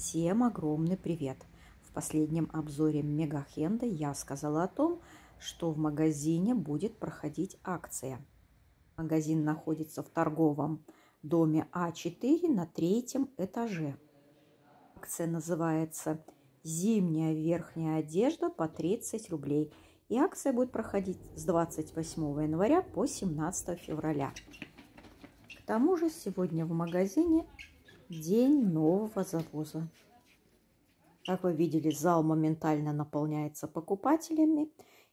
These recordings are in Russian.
Всем огромный привет! В последнем обзоре Мегахенда я сказала о том, что в магазине будет проходить акция. Магазин находится в торговом доме А4 на третьем этаже. Акция называется «Зимняя верхняя одежда по 30 рублей». И акция будет проходить с 28 января по 17 февраля. К тому же сегодня в магазине день нового завоза. Как вы видели, зал моментально наполняется покупателями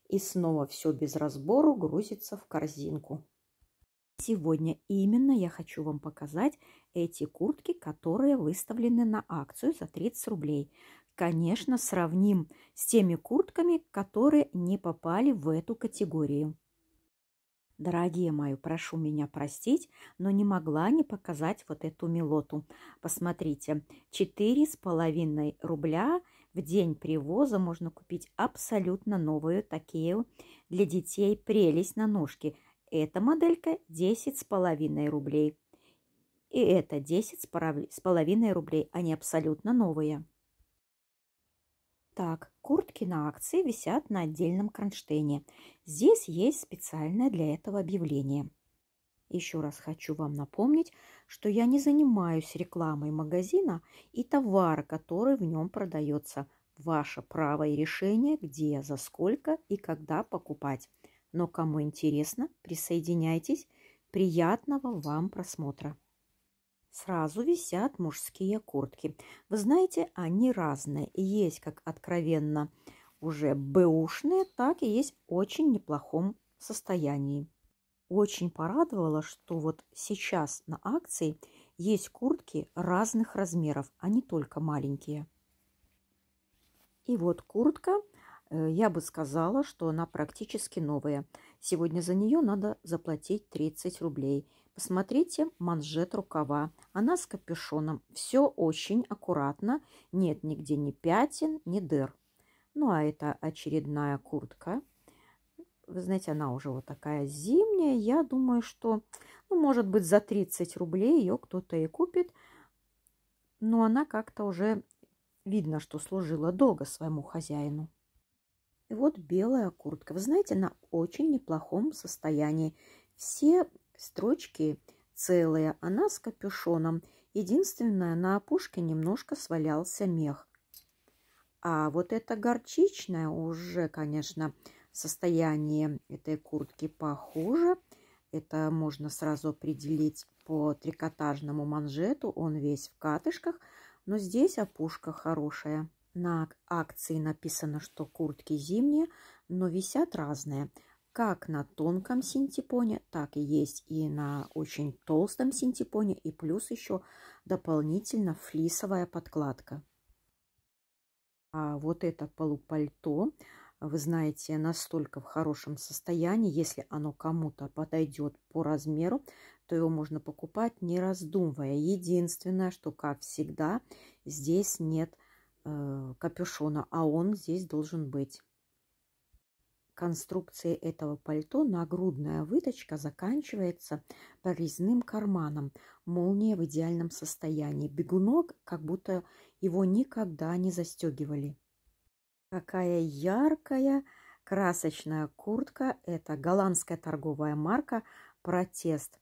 и снова все без разбору грузится в корзинку. Сегодня именно я хочу вам показать эти куртки, которые выставлены на акцию за 30 рублей. Конечно, сравним с теми куртками, которые не попали в эту категорию. Дорогие мои, прошу меня простить, но не могла не показать вот эту милоту. Посмотрите, 4,5 рубля в день привоза можно купить абсолютно новую такие для детей прелесть на ножке. Эта моделька 10,5 рублей. И это 10,5 рублей, они абсолютно новые. Так, куртки на акции висят на отдельном кронштейне. Здесь есть специальное для этого объявление. Еще раз хочу вам напомнить, что я не занимаюсь рекламой магазина и товара, который в нем продается. Ваше право и решение, где, за сколько и когда покупать. Но кому интересно, присоединяйтесь. Приятного вам просмотра! сразу висят мужские куртки. Вы знаете, они разные. Есть как откровенно уже бэушные, так и есть в очень неплохом состоянии. Очень порадовало, что вот сейчас на акции есть куртки разных размеров, а не только маленькие. И вот куртка, э, я бы сказала, что она практически новая. Сегодня за нее надо заплатить 30 рублей. Посмотрите манжет рукава. Она с капюшоном. Все очень аккуратно. Нет нигде ни пятен, ни дыр. Ну, а это очередная куртка. Вы знаете, она уже вот такая зимняя. Я думаю, что, ну, может быть, за 30 рублей ее кто-то и купит. Но она как-то уже видно, что служила долго своему хозяину. И вот белая куртка. Вы знаете, она в очень неплохом состоянии. Все Строчки целые, она с капюшоном. Единственное, на опушке немножко свалялся мех. А вот это горчичное уже, конечно, состояние этой куртки похуже. Это можно сразу определить по трикотажному манжету. Он весь в катышках, но здесь опушка хорошая. На акции написано, что куртки зимние, но висят разные – как на тонком синтепоне, так и есть и на очень толстом синтепоне, и плюс еще дополнительно флисовая подкладка. А вот это полупальто, вы знаете, настолько в хорошем состоянии, если оно кому-то подойдет по размеру, то его можно покупать не раздумывая. Единственное, что, как всегда, здесь нет э, капюшона, а он здесь должен быть конструкции этого пальто нагрудная выточка заканчивается прорезным карманом. Молния в идеальном состоянии. Бегунок, как будто его никогда не застегивали. Какая яркая, красочная куртка. Это голландская торговая марка «Протест».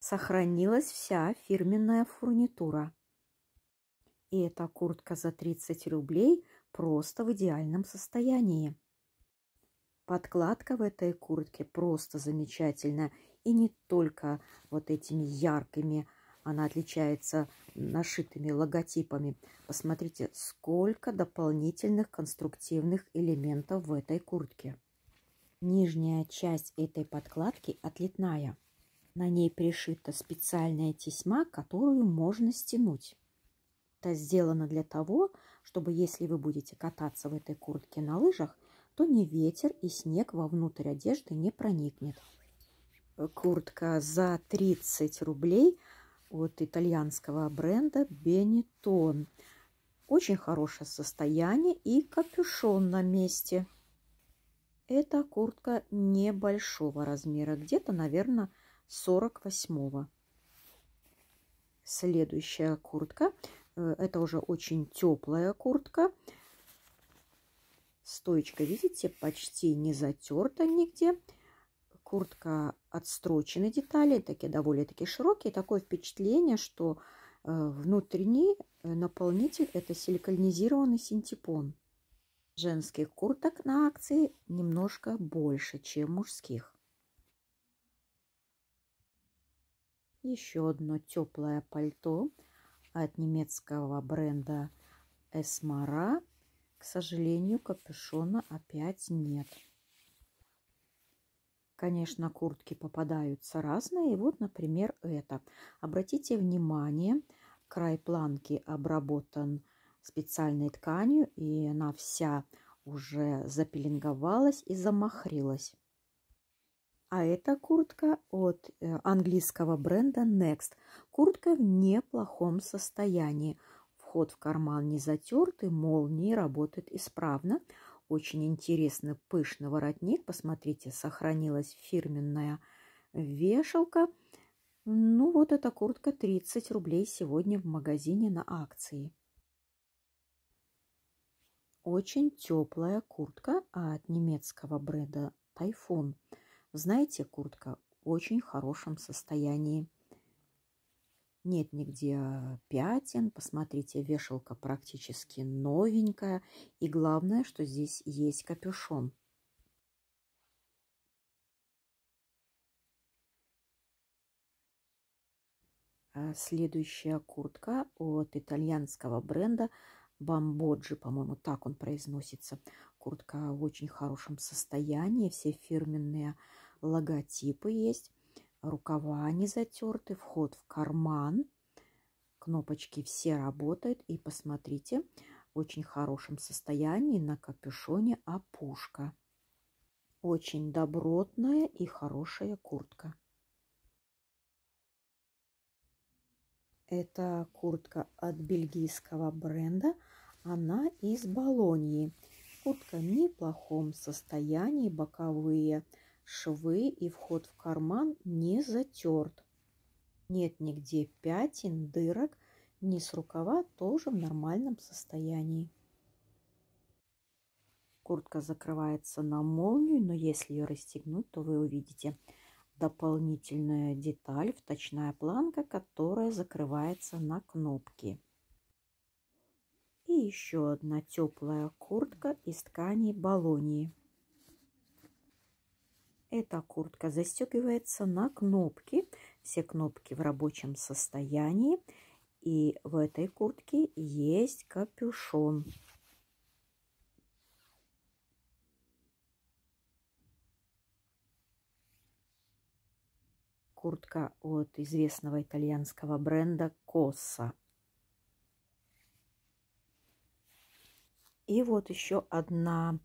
Сохранилась вся фирменная фурнитура. И эта куртка за 30 рублей просто в идеальном состоянии. Подкладка в этой куртке просто замечательная. И не только вот этими яркими, она отличается нашитыми логотипами. Посмотрите, сколько дополнительных конструктивных элементов в этой куртке. Нижняя часть этой подкладки отлетная. На ней пришита специальная тесьма, которую можно стянуть. Это сделано для того, чтобы если вы будете кататься в этой куртке на лыжах, то ни ветер и снег вовнутрь одежды не проникнет. Куртка за 30 рублей от итальянского бренда Benetton. Очень хорошее состояние и капюшон на месте. Эта куртка небольшого размера, где-то, наверное, 48-го. Следующая куртка. Э, это уже очень теплая куртка. Стоечка, видите, почти не затерта нигде. Куртка отстрочены детали, такие довольно-таки широкие. Такое впечатление, что э, внутренний э, наполнитель – это силиконизированный синтепон. Женских курток на акции немножко больше, чем мужских. Еще одно теплое пальто от немецкого бренда Эсмара к сожалению, капюшона опять нет. Конечно, куртки попадаются разные. И Вот, например, это. Обратите внимание, край планки обработан специальной тканью, и она вся уже запеленговалась и замахрилась. А эта куртка от э, английского бренда Next. Куртка в неплохом состоянии. Вход в карман не затертый, молнии работают исправно. Очень интересно, пышный воротник. Посмотрите, сохранилась фирменная вешалка. Ну вот эта куртка 30 рублей сегодня в магазине на акции. Очень теплая куртка от немецкого бренда Тайфун. Знаете, куртка в очень хорошем состоянии нет нигде пятен. Посмотрите, вешалка практически новенькая. И главное, что здесь есть капюшон. А следующая куртка от итальянского бренда Бамбоджи, по-моему, так он произносится. Куртка в очень хорошем состоянии, все фирменные логотипы есть рукава не затерты, вход в карман. Кнопочки все работают. И посмотрите, в очень хорошем состоянии на капюшоне опушка. Очень добротная и хорошая куртка. Это куртка от бельгийского бренда. Она из Болоньи. Куртка в неплохом состоянии, боковые – швы и вход в карман не затерт. Нет нигде пятен, дырок, низ рукава тоже в нормальном состоянии. Куртка закрывается на молнию, но если ее расстегнуть, то вы увидите дополнительная деталь, вточная планка, которая закрывается на кнопки. И еще одна теплая куртка из ткани балонии. Эта куртка застегивается на кнопки. Все кнопки в рабочем состоянии. И в этой куртке есть капюшон. Куртка от известного итальянского бренда Коса. И вот еще одна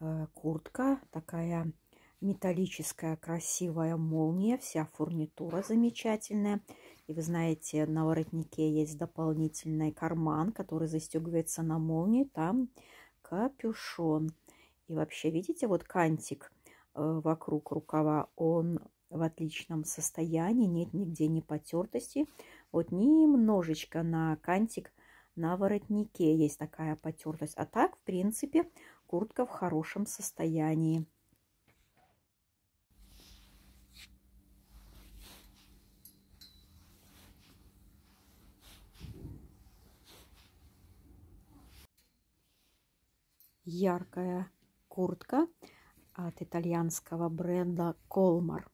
э, куртка, такая металлическая красивая молния, вся фурнитура замечательная. И вы знаете, на воротнике есть дополнительный карман, который застегивается на молнии, там капюшон. И вообще, видите, вот кантик э, вокруг рукава, он в отличном состоянии, нет нигде ни потертости. Вот немножечко на кантик на воротнике есть такая потертость. А так, в принципе, куртка в хорошем состоянии. яркая куртка от итальянского бренда Colmar.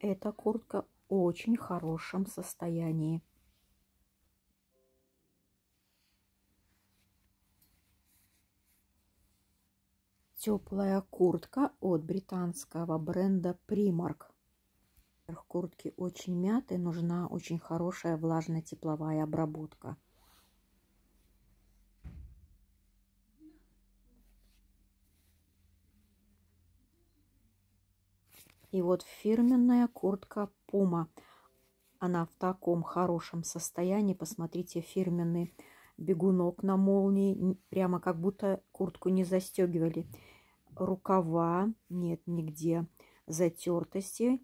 Эта куртка в очень хорошем состоянии. Теплая куртка от британского бренда Primark. Верх куртки очень мятый, нужна очень хорошая влажно-тепловая обработка. И вот фирменная куртка Пума. Она в таком хорошем состоянии. Посмотрите, фирменный бегунок на молнии. Прямо как будто куртку не застегивали. Рукава нет нигде затертости.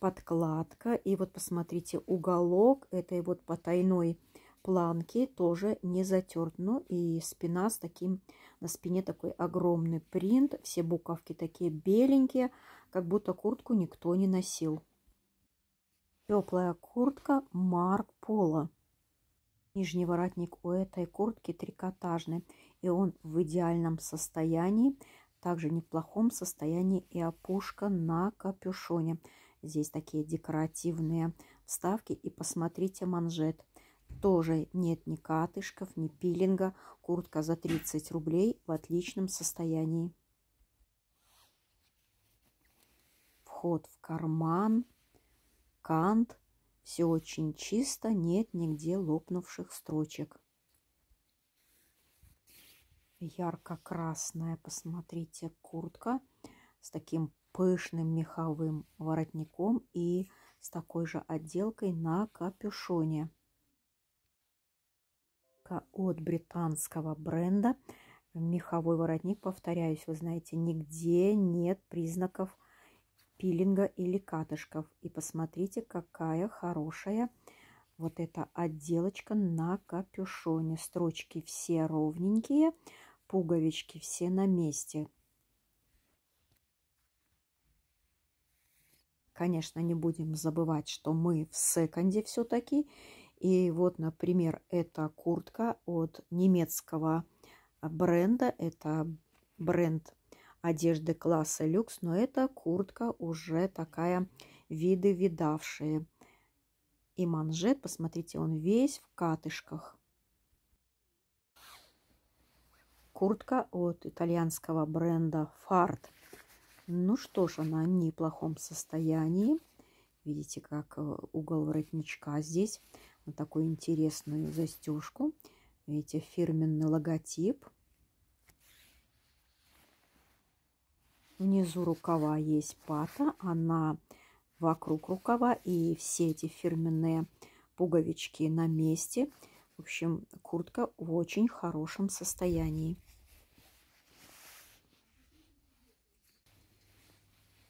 Подкладка. И вот посмотрите, уголок этой вот потайной планки тоже не затерт. Ну и спина с таким, на спине такой огромный принт. Все буковки такие беленькие как будто куртку никто не носил. Теплая куртка Марк Пола. Нижний воротник у этой куртки трикотажный, и он в идеальном состоянии, также в неплохом состоянии и опушка на капюшоне. Здесь такие декоративные вставки, и посмотрите манжет. Тоже нет ни катышков, ни пилинга. Куртка за 30 рублей в отличном состоянии. Ход в карман, кант. Все очень чисто, нет нигде лопнувших строчек. Ярко-красная, посмотрите, куртка с таким пышным меховым воротником и с такой же отделкой на капюшоне. От британского бренда меховой воротник, повторяюсь, вы знаете, нигде нет признаков пилинга или катышков. И посмотрите, какая хорошая вот эта отделочка на капюшоне. Строчки все ровненькие, пуговички все на месте. Конечно, не будем забывать, что мы в секонде все-таки. И вот, например, эта куртка от немецкого бренда. Это бренд одежды класса люкс, но эта куртка уже такая виды видавшие. И манжет, посмотрите, он весь в катышках. Куртка от итальянского бренда Фарт. Ну что ж, она в неплохом состоянии. Видите, как э, угол воротничка а здесь. Вот такую интересную застежку. Видите, фирменный логотип. Внизу рукава есть пата, она вокруг рукава, и все эти фирменные пуговички на месте. В общем, куртка в очень хорошем состоянии.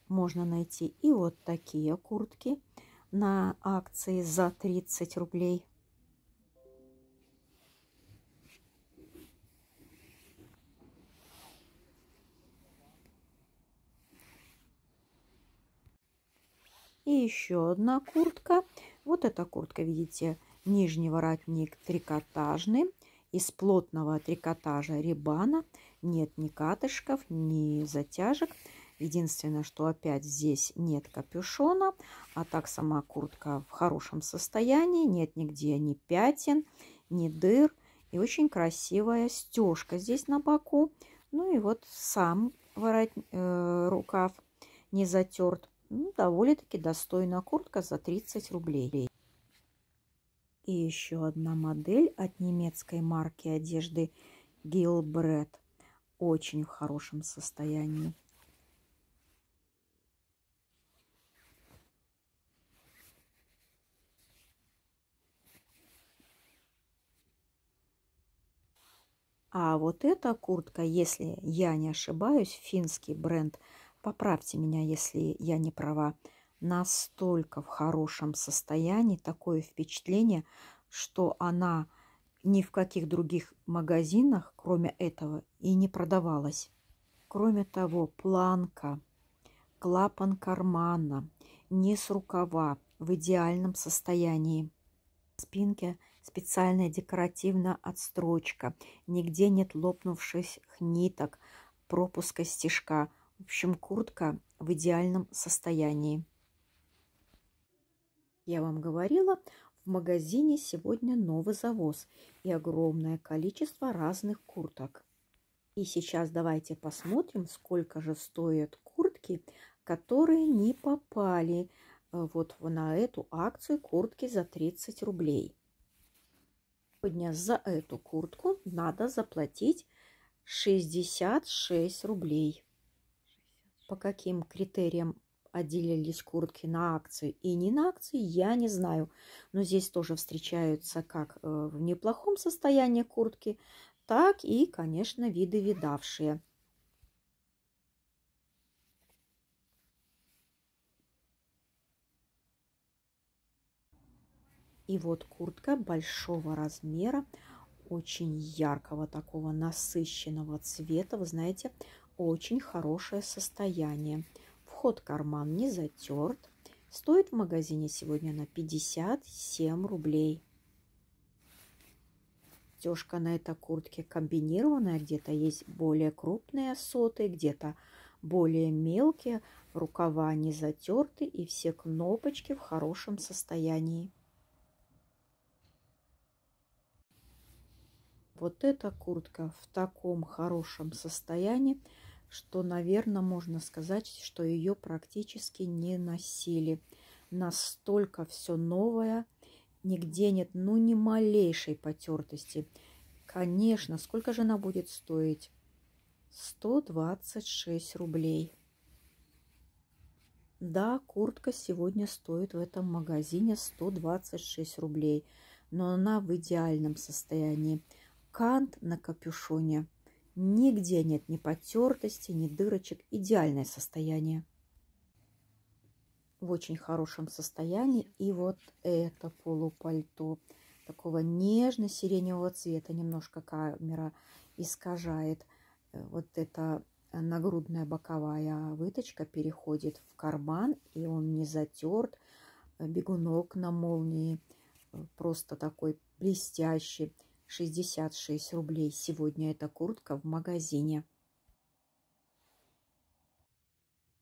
Можно найти и вот такие куртки на акции за 30 рублей. И еще одна куртка. Вот эта куртка, видите, нижний воротник трикотажный. Из плотного трикотажа рибана нет ни катышков, ни затяжек. Единственное, что опять здесь нет капюшона, а так сама куртка в хорошем состоянии, нет нигде ни пятен, ни дыр. И очень красивая стежка здесь на боку. Ну и вот сам ворот... э, рукав не затерт. Ну, довольно-таки достойная куртка за 30 рублей. И еще одна модель от немецкой марки одежды Гилбред. Очень в хорошем состоянии. А вот эта куртка, если я не ошибаюсь, финский бренд – поправьте меня, если я не права, настолько в хорошем состоянии, такое впечатление, что она ни в каких других магазинах, кроме этого, и не продавалась. Кроме того, планка, клапан кармана, низ рукава в идеальном состоянии. В спинке специальная декоративная отстрочка, нигде нет лопнувших ниток, пропуска стежка – в общем, куртка в идеальном состоянии. Я вам говорила, в магазине сегодня новый завоз и огромное количество разных курток. И сейчас давайте посмотрим, сколько же стоят куртки, которые не попали э, вот на эту акцию куртки за 30 рублей. Сегодня за эту куртку надо заплатить 66 рублей по каким критериям отделились куртки на акции и не на акции, я не знаю. Но здесь тоже встречаются как э, в неплохом состоянии куртки, так и, конечно, виды видавшие. И вот куртка большого размера, очень яркого такого насыщенного цвета. Вы знаете, очень хорошее состояние. Вход карман не затерт. Стоит в магазине сегодня на 57 рублей. Стежка на этой куртке комбинированная. Где-то есть более крупные соты, где-то более мелкие. Рукава не затерты и все кнопочки в хорошем состоянии. Вот эта куртка в таком хорошем состоянии что, наверное, можно сказать, что ее практически не носили. Настолько все новое, нигде нет, ну, ни малейшей потертости. Конечно, сколько же она будет стоить? 126 рублей. Да, куртка сегодня стоит в этом магазине 126 рублей, но она в идеальном состоянии. Кант на капюшоне Нигде нет ни потертости, ни дырочек. Идеальное состояние. В очень хорошем состоянии. И вот это полупальто такого нежно-сиреневого цвета, немножко камера искажает. Э, вот эта нагрудная боковая выточка переходит в карман, и он не затерт. Бегунок на молнии э, просто такой блестящий. 66 рублей. Сегодня эта куртка в магазине.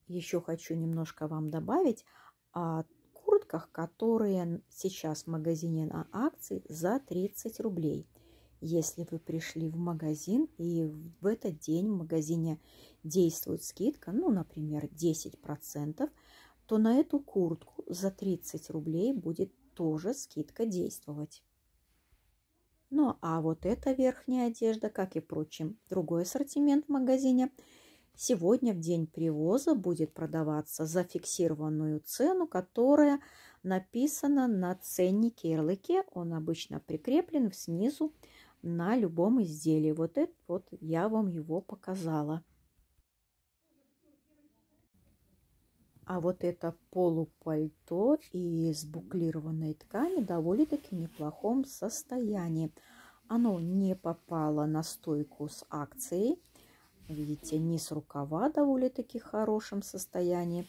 Еще хочу немножко вам добавить о куртках, которые сейчас в магазине на акции за 30 рублей. Если вы пришли в магазин и в этот день в магазине действует скидка, ну, например, 10%, то на эту куртку за 30 рублей будет тоже скидка действовать. Ну а вот эта верхняя одежда, как и прочим, другой ассортимент в магазине, сегодня в день привоза будет продаваться за фиксированную цену, которая написана на ценнике ярлыке. Он обычно прикреплен снизу на любом изделии. Вот это вот я вам его показала. А вот это полупальто из буклированной ткани довольно-таки неплохом состоянии. Оно не попало на стойку с акцией. Видите, низ рукава довольно-таки в хорошем состоянии.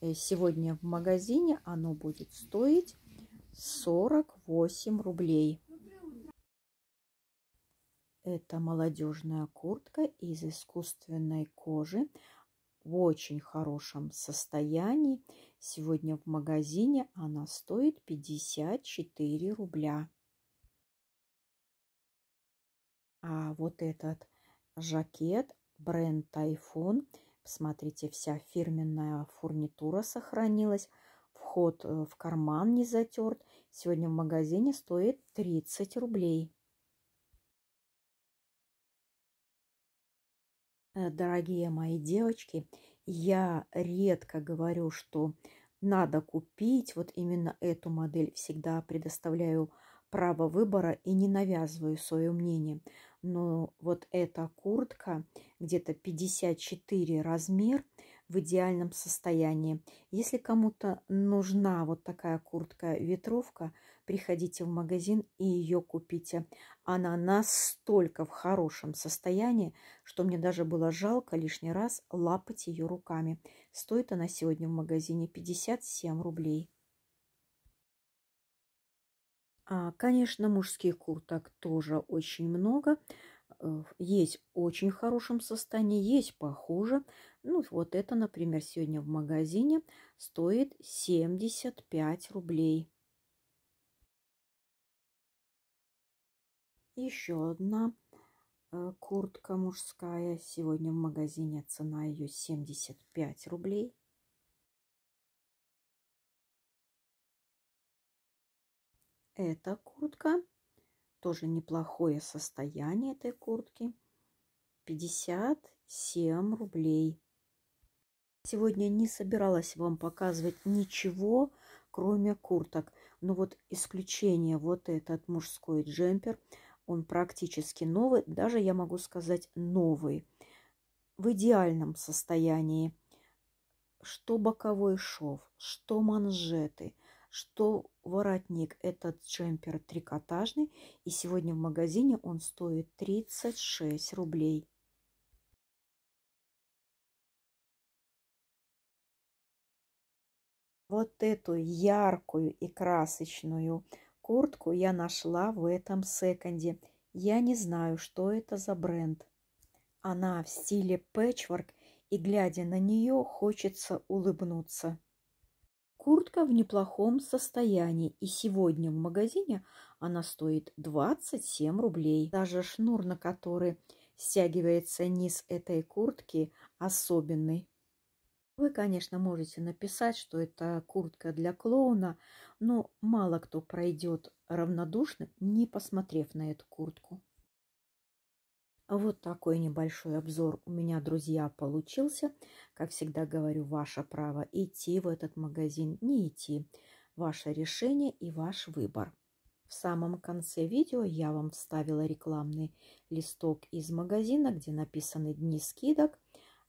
Э, сегодня в магазине оно будет стоить 48 рублей. Это молодежная куртка из искусственной кожи в очень хорошем состоянии. Сегодня в магазине она стоит 54 рубля. А вот этот жакет бренд Тайфун. Посмотрите, вся фирменная фурнитура сохранилась. Вход э, в карман не затерт. Сегодня в магазине стоит 30 рублей. Э, дорогие мои девочки, я редко говорю, что надо купить вот именно эту модель. Всегда предоставляю право выбора и не навязываю свое мнение. Но вот эта куртка, где-то 54 размер, в идеальном состоянии. Если кому-то нужна вот такая куртка-ветровка, приходите в магазин и ее купите. Она настолько в хорошем состоянии, что мне даже было жалко лишний раз лапать ее руками. Стоит она сегодня в магазине 57 рублей. А, конечно, мужских курток тоже очень много. Э, есть в очень хорошем состоянии, есть похуже. Ну, вот это, например, сегодня в магазине стоит 75 рублей. Еще одна э, куртка мужская. Сегодня в магазине цена ее 75 рублей. Эта куртка. Тоже неплохое состояние этой куртки. 57 рублей. Сегодня не собиралась вам показывать ничего, кроме курток. Но вот исключение вот этот мужской джемпер – он практически новый, даже я могу сказать новый, в идеальном состоянии. Что боковой шов, что манжеты, что воротник. Этот джемпер трикотажный, и сегодня в магазине он стоит 36 рублей. Вот эту яркую и красочную Куртку я нашла в этом секонде. Я не знаю, что это за бренд. Она в стиле пэтчворк, и, глядя на нее, хочется улыбнуться. Куртка в неплохом состоянии, и сегодня в магазине она стоит 27 рублей. Даже шнур, на который стягивается низ этой куртки, особенный. Вы, конечно, можете написать, что это куртка для клоуна, но мало кто пройдет равнодушно, не посмотрев на эту куртку. Вот такой небольшой обзор у меня, друзья, получился. Как всегда говорю, ваше право идти в этот магазин, не идти. Ваше решение и ваш выбор. В самом конце видео я вам вставила рекламный листок из магазина, где написаны дни скидок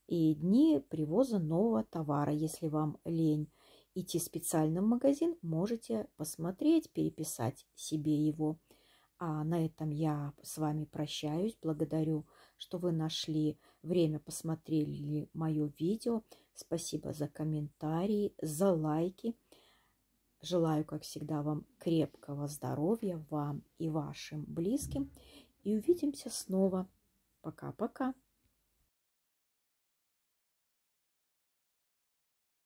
и дни привоза нового товара, если вам лень идти специально в магазин, можете посмотреть, переписать себе его. А на этом я с вами прощаюсь. Благодарю, что вы нашли время, посмотрели мое видео. Спасибо за комментарии, за лайки. Желаю, как всегда, вам крепкого здоровья, вам и вашим близким. И увидимся снова. Пока-пока.